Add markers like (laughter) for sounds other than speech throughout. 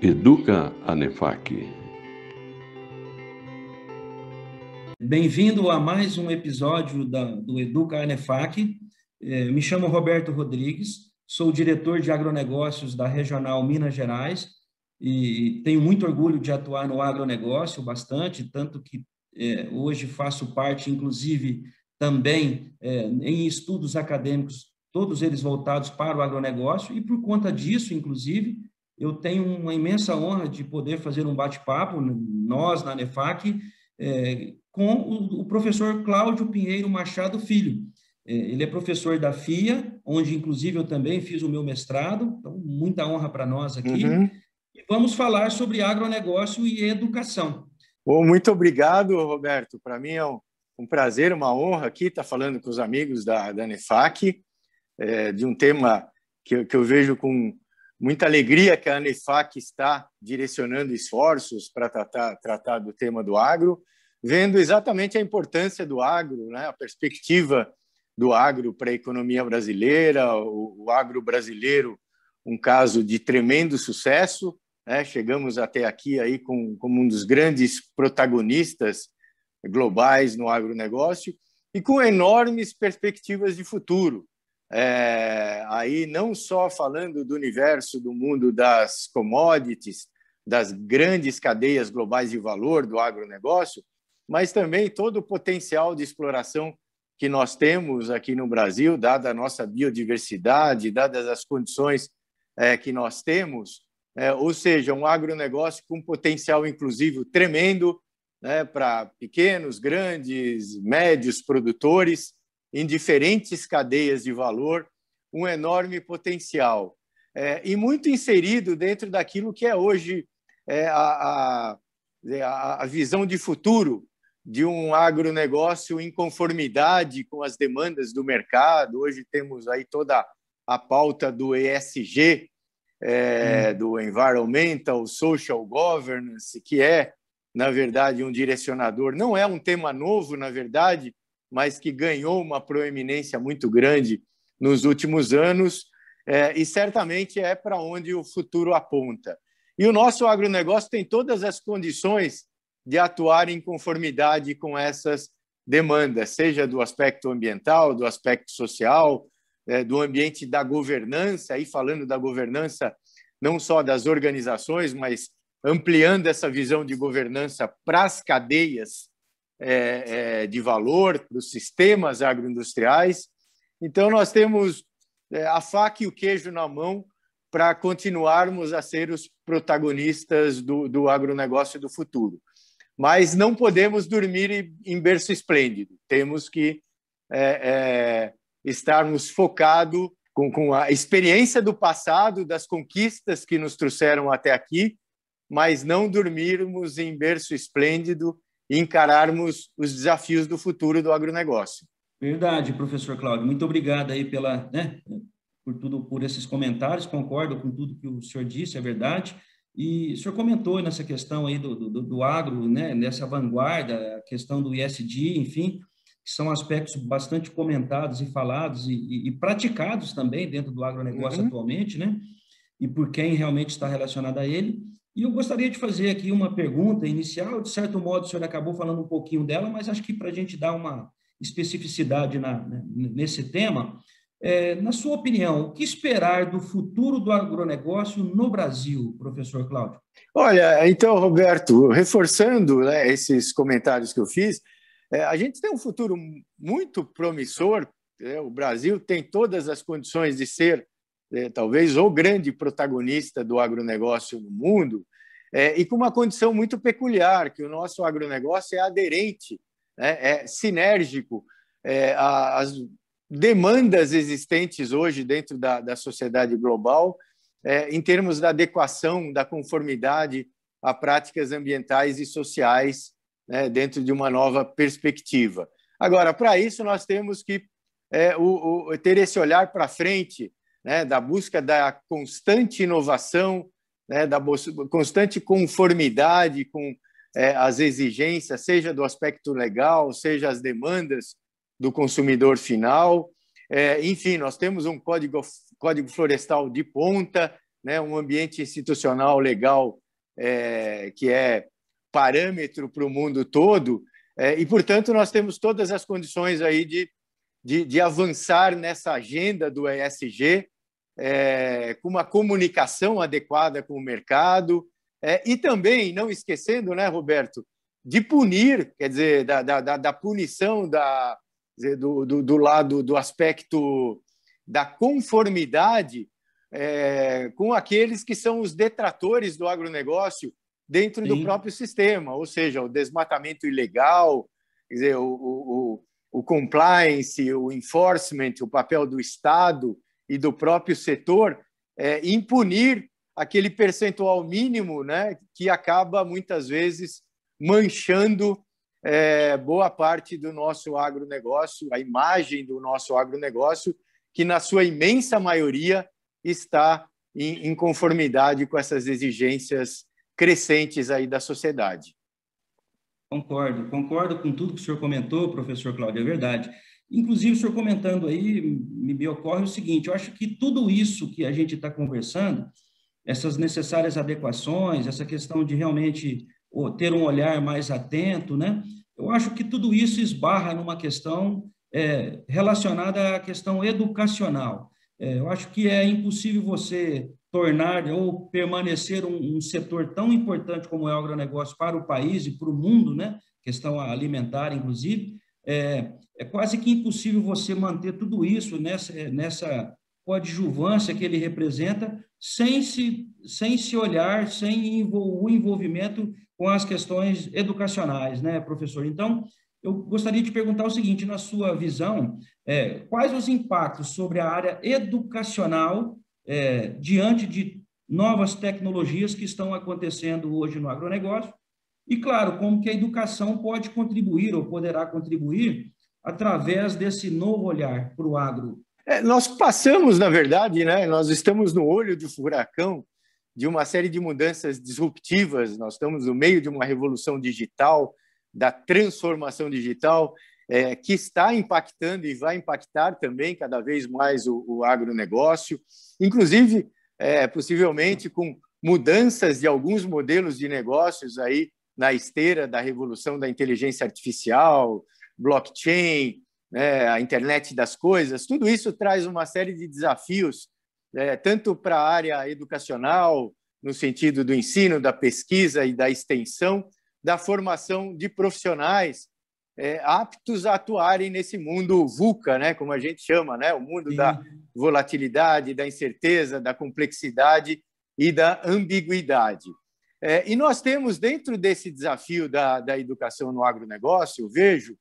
Educa a Nefac. Bem-vindo a mais um episódio da, do Educa a Nefac. É, me chamo Roberto Rodrigues, sou diretor de agronegócios da Regional Minas Gerais e tenho muito orgulho de atuar no agronegócio bastante, tanto que é, hoje faço parte, inclusive, também é, em estudos acadêmicos, todos eles voltados para o agronegócio, e por conta disso, inclusive, eu tenho uma imensa honra de poder fazer um bate-papo, nós na Nefac, é, com o, o, professor Cláudio Pinheiro Machado Filho. É, ele é professor da FIA, onde inclusive eu também fiz o meu mestrado, então muita honra para nós aqui. Uhum. E vamos falar sobre agronegócio e educação. Bom, muito obrigado, Roberto. Para mim é um, um, prazer, uma honra aqui estar tá falando com os amigos da, da Nefac, é, de um tema que, que eu vejo com muita alegria que a Anefac está direcionando esforços para tratar, tratar do tema do agro, vendo exatamente a importância do agro, né, a perspectiva do agro para a economia brasileira, o, o agro brasileiro, um caso de tremendo sucesso, né, chegamos até aqui aí com, como um dos grandes protagonistas globais no agronegócio e com enormes perspectivas de futuro é, aí não só falando do universo do mundo das commodities, das grandes cadeias globais de valor do agronegócio, mas também todo o potencial de exploração que nós temos aqui no Brasil, dada a nossa biodiversidade, dadas as condições é, que nós temos, é, ou seja, um agronegócio com um potencial inclusivo tremendo né, para pequenos, grandes, médios produtores, em diferentes cadeias de valor um enorme potencial é, e muito inserido dentro daquilo que é hoje é, a, é, a, a visão de futuro de um agronegócio em conformidade com as demandas do mercado. Hoje temos aí toda a pauta do ESG, é, hum. do Environmental Social Governance, que é, na verdade, um direcionador. Não é um tema novo, na verdade, mas que ganhou uma proeminência muito grande nos últimos anos é, e certamente é para onde o futuro aponta. E o nosso agronegócio tem todas as condições de atuar em conformidade com essas demandas, seja do aspecto ambiental, do aspecto social, é, do ambiente da governança, e falando da governança não só das organizações, mas ampliando essa visão de governança para as cadeias é, é, de valor para os sistemas agroindustriais. Então, nós temos é, a faca e o queijo na mão para continuarmos a ser os protagonistas do, do agronegócio do futuro. Mas não podemos dormir em berço esplêndido, temos que é, é, estarmos focados com, com a experiência do passado, das conquistas que nos trouxeram até aqui, mas não dormirmos em berço esplêndido e encararmos os desafios do futuro do agronegócio. Verdade, professor Cláudio. Muito obrigado aí pela, né, por tudo, por esses comentários. Concordo com tudo que o senhor disse, é verdade. E o senhor comentou nessa questão aí do, do, do agro, né, nessa vanguarda, a questão do ISD, enfim, que são aspectos bastante comentados e falados e, e, e praticados também dentro do agronegócio uhum. atualmente, né? E por quem realmente está relacionado a ele. E eu gostaria de fazer aqui uma pergunta inicial, de certo modo o senhor acabou falando um pouquinho dela, mas acho que para a gente dar uma especificidade na, né, nesse tema, é, na sua opinião, o que esperar do futuro do agronegócio no Brasil, professor Cláudio? Olha, então, Roberto, reforçando né, esses comentários que eu fiz, é, a gente tem um futuro muito promissor, é, o Brasil tem todas as condições de ser né, talvez o grande protagonista do agronegócio no mundo, é, e com uma condição muito peculiar, que o nosso agronegócio é aderente, né, é sinérgico é, às demandas existentes hoje dentro da, da sociedade global, é, em termos da adequação, da conformidade a práticas ambientais e sociais né, dentro de uma nova perspectiva. Agora, para isso, nós temos que é, o, o, ter esse olhar para frente, né, da busca da constante inovação, né, da constante conformidade com é, as exigências, seja do aspecto legal, seja as demandas do consumidor final. É, enfim, nós temos um código, código florestal de ponta, né, um ambiente institucional legal é, que é parâmetro para o mundo todo, é, e, portanto, nós temos todas as condições aí de, de, de avançar nessa agenda do ESG, é, com uma comunicação adequada com o mercado, é, e também, não esquecendo, né, Roberto, de punir, quer dizer, da, da, da punição da, dizer, do, do, do, lado do aspecto da conformidade é, com aqueles que são os detratores do agronegócio dentro Sim. do próprio sistema, ou seja, o desmatamento ilegal, quer dizer, o, o, o, o compliance, o enforcement, o papel do Estado, e do próprio setor é, impunir aquele percentual mínimo né, que acaba muitas vezes manchando é, boa parte do nosso agronegócio, a imagem do nosso agronegócio, que na sua imensa maioria está em, em conformidade com essas exigências crescentes aí da sociedade. Concordo, concordo com tudo que o senhor comentou, professor Cláudio, é verdade. Inclusive, o senhor comentando aí, me, me ocorre o seguinte: eu acho que tudo isso que a gente está conversando, essas necessárias adequações, essa questão de realmente oh, ter um olhar mais atento, né? Eu acho que tudo isso esbarra numa questão é, relacionada à questão educacional. É, eu acho que é impossível você tornar ou permanecer um, um, setor tão importante como é o agronegócio para o país e para o mundo, né? Questão alimentar, inclusive, é, é quase que impossível você manter tudo isso nessa, é, nessa coadjuvância que ele representa sem se, sem se olhar, sem o envolvimento com as questões educacionais, né, professor? Então, eu gostaria de perguntar o seguinte, na sua visão, é, quais os impactos sobre a área educacional é, diante de novas tecnologias que estão acontecendo hoje no agronegócio e, claro, como que a educação pode contribuir ou poderá contribuir através desse novo olhar para o agro. É, nós passamos, na verdade, né, nós estamos no olho do furacão de uma série de mudanças disruptivas, nós estamos no meio de uma revolução digital, da transformação digital, é, que está impactando e vai impactar também cada vez mais o, o agronegócio, inclusive, é, possivelmente, com mudanças de alguns modelos de negócios aí na esteira da revolução da inteligência artificial, blockchain, né, a internet das coisas, tudo isso traz uma série de desafios, né, tanto para a área educacional, no sentido do ensino, da pesquisa e da extensão, da formação de profissionais é, aptos a atuarem nesse mundo VUCA, né, como a gente chama, né, o mundo Sim. da volatilidade, da incerteza, da complexidade e da ambiguidade. É, e nós temos, dentro desse desafio da, da educação no agronegócio, vejo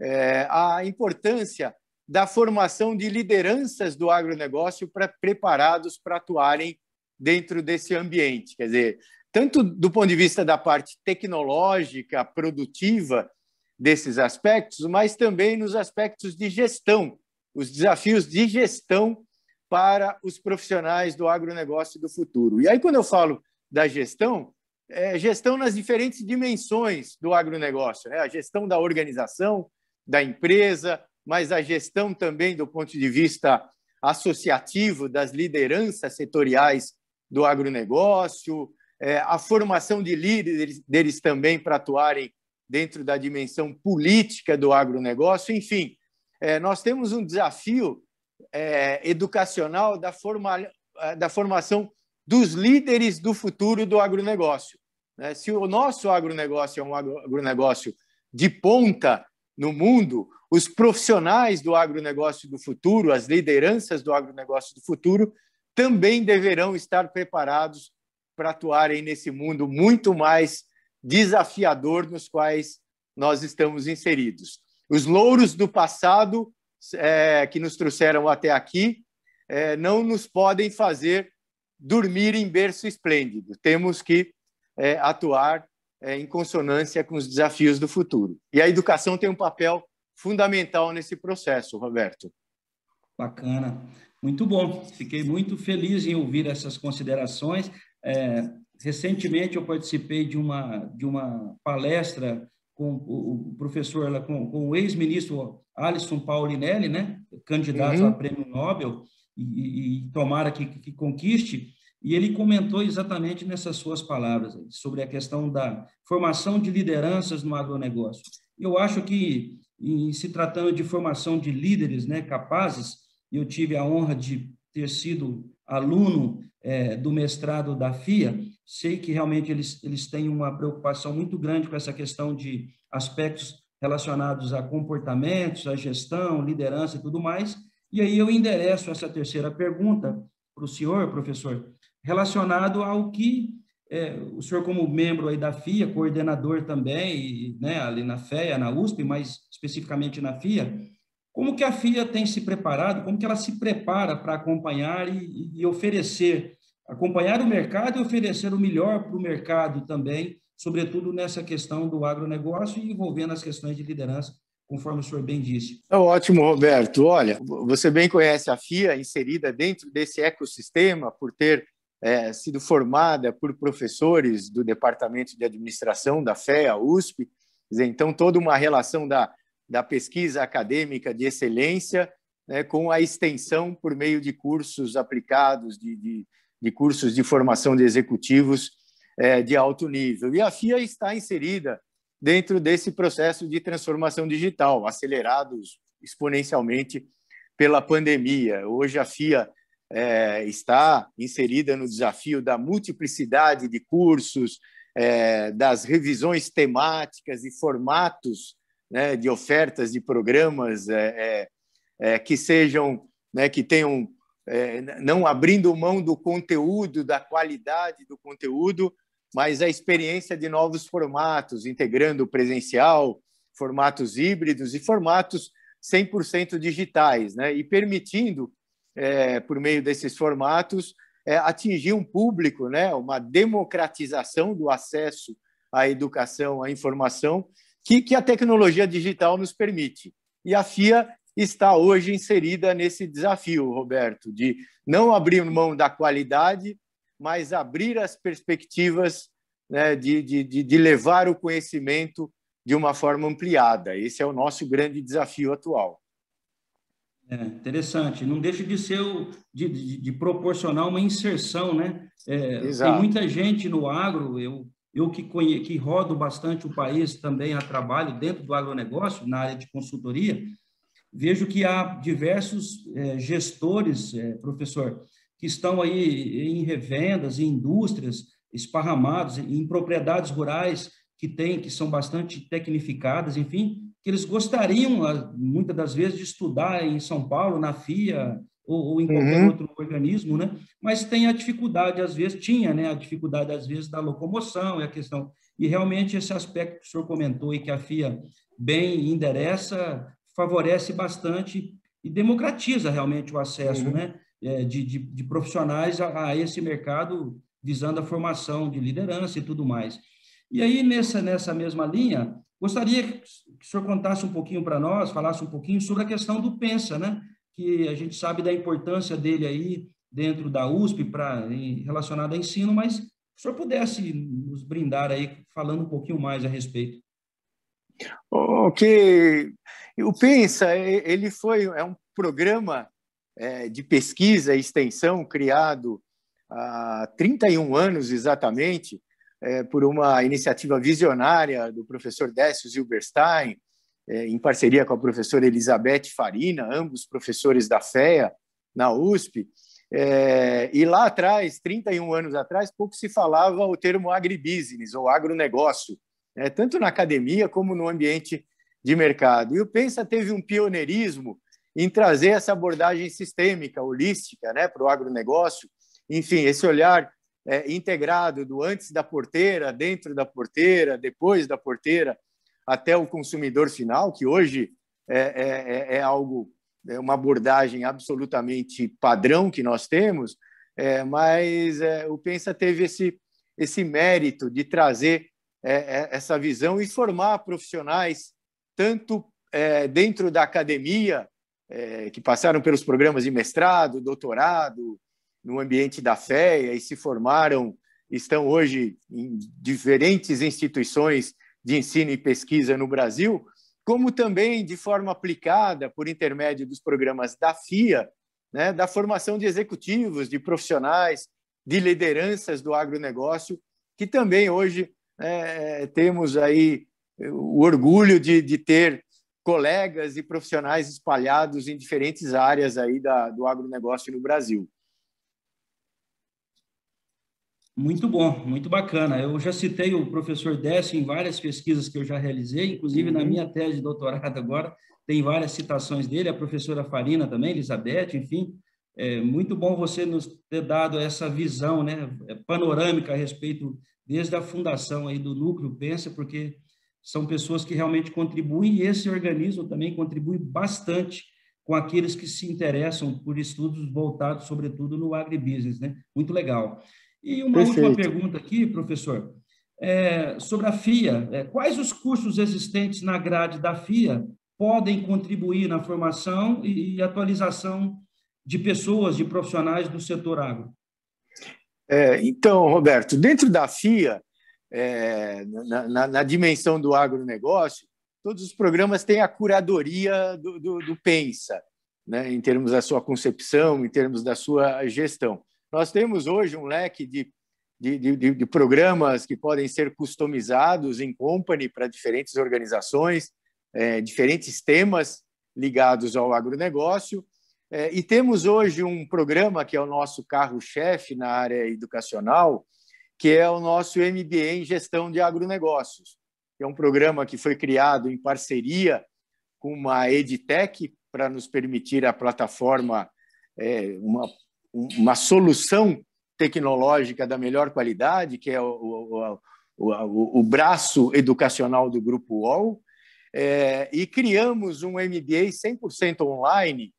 é, a importância da formação de lideranças do agronegócio para preparados para atuarem dentro desse ambiente. Quer dizer, tanto do ponto de vista da parte tecnológica, produtiva desses aspectos, mas também nos aspectos de gestão, os desafios de gestão para os profissionais do agronegócio do futuro. E aí, quando eu falo da gestão é gestão nas diferentes dimensões do agronegócio, né? a gestão da organização, da empresa, mas a gestão também do ponto de vista associativo das lideranças setoriais do agronegócio, é, a formação de líderes deles também para atuarem dentro da dimensão política do agronegócio, enfim, é, nós temos um desafio é, educacional da, forma, é, da formação dos líderes do futuro do agronegócio. Né? Se o nosso agronegócio é um agronegócio de ponta no mundo, os profissionais do agronegócio do futuro, as lideranças do agronegócio do futuro, também deverão estar preparados para atuarem nesse mundo muito mais desafiador nos quais nós estamos inseridos. Os louros do passado é, que nos trouxeram até aqui é, não nos podem fazer dormir em berço esplêndido, temos que é, atuar é, em consonância com os desafios do futuro. E a educação tem um papel fundamental nesse processo, Roberto. Bacana, muito bom. Fiquei muito feliz em ouvir essas considerações. É, recentemente eu participei de uma de uma palestra com o professor com, com o ex-ministro Alisson Paulinelli, né, candidato uhum. a prêmio Nobel, e, e tomara que, que, conquiste. E ele comentou exatamente nessas suas palavras sobre a questão da formação de lideranças no agronegócio. Eu acho que, em se tratando de formação de líderes né, capazes, eu tive a honra de ter sido aluno é, do mestrado da FIA, sei que realmente eles, eles têm uma preocupação muito grande com essa questão de aspectos relacionados a comportamentos, a gestão, liderança e tudo mais, e aí eu endereço essa terceira pergunta para o senhor, professor, relacionado ao que é, o senhor, como membro aí da FIA, coordenador também, né, ali na FEA, na USP, mas especificamente na FIA, como que a FIA tem se preparado, como que ela se prepara para acompanhar e, e oferecer, acompanhar o mercado e oferecer o melhor para o mercado também, sobretudo nessa questão do agronegócio e envolvendo as questões de liderança conforme o senhor bem disse. É ótimo, Roberto. Olha, você bem conhece a FIA inserida dentro desse ecossistema por ter é, sido formada por professores do Departamento de Administração da FEA, USP. então, toda uma relação da, da pesquisa acadêmica de excelência né, com a extensão por meio de cursos aplicados, de, de, de cursos de formação de executivos é, de alto nível. E a FIA está inserida dentro desse processo de transformação digital, acelerados exponencialmente pela pandemia. Hoje a FIA é, está inserida no desafio da multiplicidade de cursos, é, das revisões temáticas e formatos né, de ofertas de programas é, é, é que sejam, né, que tenham, é, não abrindo mão do conteúdo, da qualidade do conteúdo, mas a experiência de novos formatos, integrando presencial, formatos híbridos e formatos 100% digitais, né? e permitindo, é, por meio desses formatos, é, atingir um público, né? uma democratização do acesso à educação, à informação, que, que a tecnologia digital nos permite. E a FIA está hoje inserida nesse desafio, Roberto, de não abrir mão da qualidade, mas abrir as perspectivas né, de, de, de levar o conhecimento de uma forma ampliada. Esse é o nosso grande desafio atual. É, interessante. Não deixa de ser o, de, de, de, proporcionar uma inserção, né? É, tem muita gente no agro, eu, eu que, conhe, que rodo bastante o país também a trabalho dentro do agronegócio, na área de consultoria, vejo que há diversos é, gestores, é, professor, que estão aí em revendas, em indústrias, esparramados, em propriedades rurais que têm, que são bastante tecnificadas, enfim, que eles gostariam, ah, muitas das vezes, de estudar em São Paulo, na FIA, ou, ou em uhum. qualquer uhum. outro organismo, né? Mas tem a dificuldade, às vezes, tinha, né? A dificuldade, às vezes, da locomoção, é a questão. E realmente esse aspecto que o senhor comentou e que a FIA bem endereça, favorece bastante e democratiza realmente o acesso, uhum. né? É, de, de, de profissionais a, a, esse mercado, visando a formação de liderança e tudo mais. E aí, nessa, nessa mesma linha, gostaria que o senhor contasse um pouquinho para nós, falasse um pouquinho sobre a questão do Pensa, né? que a gente sabe da importância dele aí dentro da USP para relacionado a ensino, mas o senhor pudesse nos brindar aí falando um pouquinho mais a respeito. O o Pensa, ele foi é um programa é, de pesquisa e extensão criado há 31 anos exatamente, é, por uma iniciativa visionária do professor Décio Zilberstein, é, em parceria com a professora Elizabeth Farina, ambos professores da FEA na USP. É, e lá atrás, 31 anos atrás, pouco se falava o termo agribusiness ou agronegócio, né, tanto na academia como no ambiente de mercado. E o Pensa teve um pioneirismo em trazer essa abordagem sistêmica, holística, né, para o agronegócio. Enfim, esse olhar é, integrado do antes da porteira, dentro da porteira, depois da porteira, até o consumidor final, que hoje é, é, é, é algo, é uma abordagem absolutamente padrão que nós temos, é, mas é, o Pensa teve esse, esse mérito de trazer essa visão e formar profissionais, tanto dentro da academia, é, que passaram pelos programas de mestrado, doutorado, no ambiente da fé e se formaram, estão hoje em diferentes instituições de ensino e pesquisa no Brasil, como também de forma aplicada por intermédio dos programas da FIA, né, da formação de executivos, de profissionais, de lideranças do agronegócio, que também hoje é, temos aí o orgulho de, de ter colegas e profissionais espalhados em diferentes áreas aí da, do agronegócio no Brasil. Muito bom, muito bacana. Eu já citei o professor Décio em várias pesquisas que eu já realizei, inclusive na uhum. minha tese de doutorado agora, tem várias citações dele, a professora Farina também, Elizabeth, enfim. É muito bom você nos ter dado essa visão né, é, panorâmica a respeito, desde a fundação aí do Núcleo Pensa, porque são pessoas que realmente contribuem e esse organismo também contribui bastante com aqueles que se interessam por estudos voltados, sobretudo, no agribusiness, né? Muito legal. E uma Perfeito. última pergunta aqui, professor, é, sobre a FIA. É, quais os cursos existentes na grade da FIA podem contribuir na formação e, e atualização de pessoas, de profissionais do setor agro? É, então, Roberto, dentro da FIA, é, na, na, na, dimensão do agronegócio, todos os programas têm a curadoria do, do, do Pensa, né, em termos da sua concepção, em termos da sua gestão. Nós temos hoje um leque de, de, de, de programas que podem ser customizados em company para diferentes organizações, é, diferentes temas ligados ao agronegócio. É, e temos hoje um programa que é o nosso carro-chefe na área educacional, que é o nosso MBA em Gestão de Agronegócios. É um programa que foi criado em parceria com uma EdTech para nos permitir a plataforma, é, uma, uma solução tecnológica da melhor qualidade, que é o, o, o, o braço educacional do Grupo UOL, é, e criamos um MBA 100% online,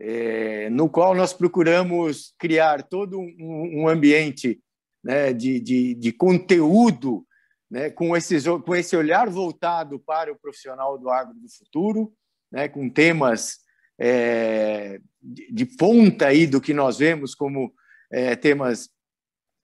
é, no qual nós procuramos criar todo um, um ambiente né, de, de, de conteúdo, né, com, esses, com esse olhar voltado para o profissional do agro do futuro, né, com temas é, de, de, ponta aí do que nós vemos como é, temas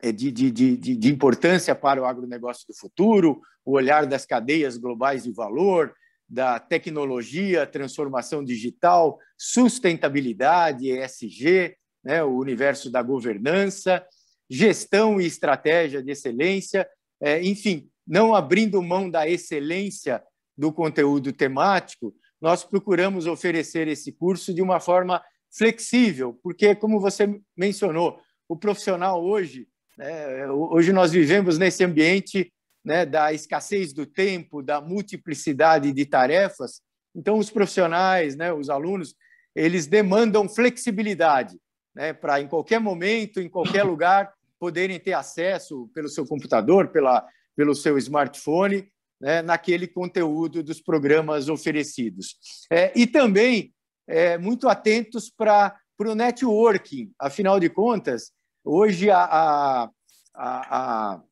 é, de, de, de, de, importância para o agronegócio do futuro, o olhar das cadeias globais de valor, da tecnologia, transformação digital, sustentabilidade, ESG, né, o universo da governança, gestão e estratégia de excelência, é, enfim, não abrindo mão da excelência do conteúdo temático, nós procuramos oferecer esse curso de uma forma flexível, porque, como você mencionou, o profissional hoje, né, hoje nós vivemos nesse ambiente né, da escassez do tempo, da multiplicidade de tarefas, então os profissionais, né, os alunos, eles demandam flexibilidade né, para, em qualquer momento, em qualquer lugar, poderem ter acesso pelo seu computador, pela, pelo seu smartphone, né, naquele conteúdo dos programas oferecidos. É, e também é, muito atentos para o networking, afinal de contas, hoje a, a, a,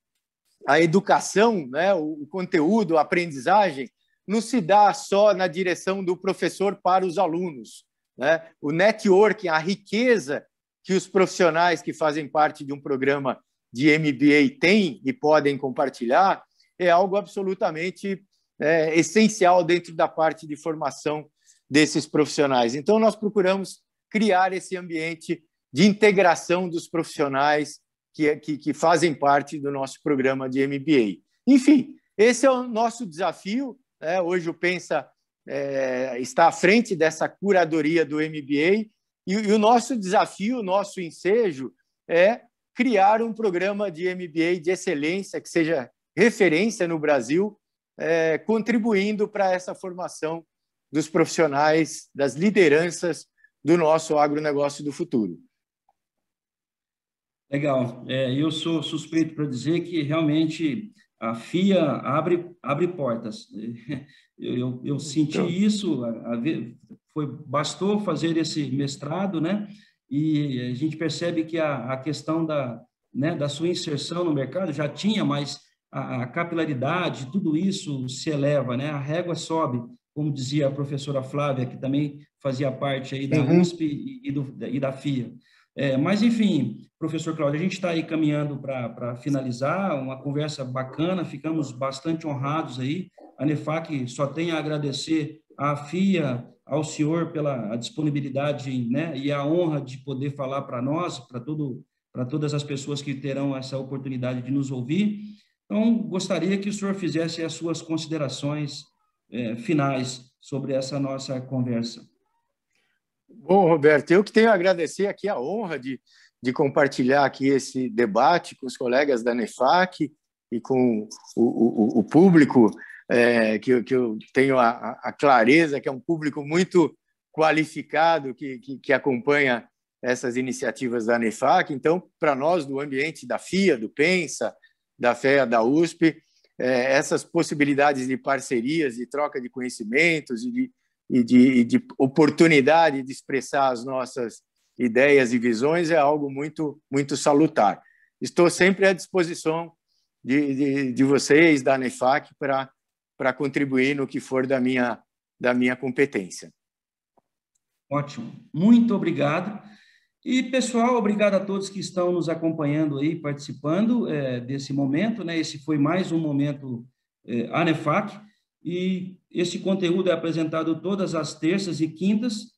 a educação, né, o, o conteúdo, a aprendizagem, não se dá só na direção do professor para os alunos. Né? O networking, a riqueza que os profissionais que fazem parte de um programa de MBA têm e podem compartilhar é algo absolutamente é, essencial dentro da parte de formação desses profissionais. Então, nós procuramos criar esse ambiente de integração dos profissionais que, que, que fazem parte do nosso programa de MBA. Enfim, esse é o nosso desafio. Né? Hoje o Pensa é, está à frente dessa curadoria do MBA e, e o nosso desafio, o nosso ensejo é criar um programa de MBA de excelência que seja referência no Brasil, é, contribuindo para essa formação dos profissionais, das lideranças do nosso agronegócio do futuro. Legal. É, eu sou suspeito para dizer que realmente a FIA abre, abre portas. (laughs) Eu, eu, eu senti então, isso, a, a, foi bastou fazer esse mestrado, né? E a gente percebe que a, a questão da, né, da sua inserção no mercado já tinha, mas a, a capilaridade, tudo isso se eleva, né? A régua sobe, como dizia a professora Flávia, que também fazia parte aí da uhum. USP e, e, do, e da FIA. É, mas, enfim, professor Cláudio, a gente está aí caminhando para finalizar, uma conversa bacana, ficamos bastante honrados aí. A NEFAC só tem a agradecer à FIA ao senhor pela a disponibilidade né, e a honra de poder falar para nós, para todo para todas as pessoas que terão essa oportunidade de nos ouvir. Então, gostaria que o senhor fizesse as suas considerações é, finais sobre essa nossa conversa. Bom, Roberto, eu que tenho a agradecer aqui a honra de, de compartilhar aqui esse debate com os colegas da NEFAC e com o, o, o público é, que, que, eu tenho a, a, clareza que é um público muito qualificado que, que, que acompanha essas iniciativas da Nefac. Então, para nós, do ambiente da FIA, do Pensa, da FEA, da USP, é, essas possibilidades de parcerias, de troca de conhecimentos e de, e de, e de oportunidade de expressar as nossas ideias e visões é algo muito, muito salutar. Estou sempre à disposição de, de, de vocês, da Nefac, para para contribuir no que for da minha, da minha competência. Ótimo, muito obrigado. E, pessoal, obrigado a todos que estão nos acompanhando aí, participando é, desse momento. Né? Esse foi mais um momento é, ANEFAC. E esse conteúdo é apresentado todas as terças e quintas.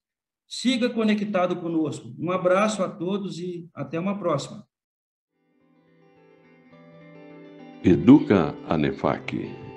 Siga conectado conosco. Um abraço a todos e até uma próxima. Educa ANEFAC.